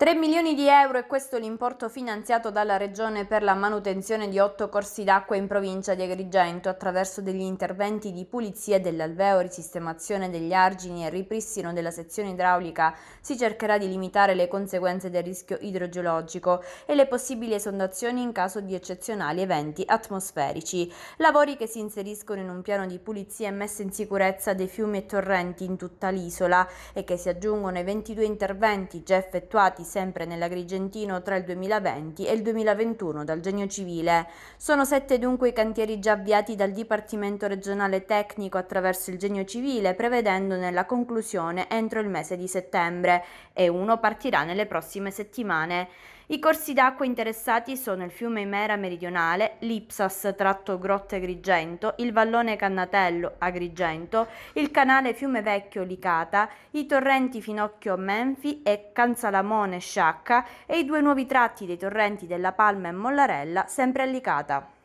3 milioni di euro è questo l'importo finanziato dalla Regione per la manutenzione di 8 corsi d'acqua in provincia di Agrigento attraverso degli interventi di pulizia dell'alveo, risistemazione degli argini e ripristino della sezione idraulica. Si cercherà di limitare le conseguenze del rischio idrogeologico e le possibili esondazioni in caso di eccezionali eventi atmosferici. Lavori che si inseriscono in un piano di pulizia e messa in sicurezza dei fiumi e torrenti in tutta l'isola e che si aggiungono ai 22 interventi già effettuati sempre nell'Agrigentino tra il 2020 e il 2021 dal Genio Civile. Sono sette dunque i cantieri già avviati dal Dipartimento regionale tecnico attraverso il Genio Civile, prevedendone la conclusione entro il mese di settembre e uno partirà nelle prossime settimane. I corsi d'acqua interessati sono il fiume Imera meridionale, l'Ipsas tratto Grotte Agrigento, il vallone Cannatello Agrigento, il canale Fiume Vecchio Licata, i torrenti Finocchio Menfi e Canzalamone Sciacca e i due nuovi tratti dei torrenti della Palma e Mollarella sempre a Licata.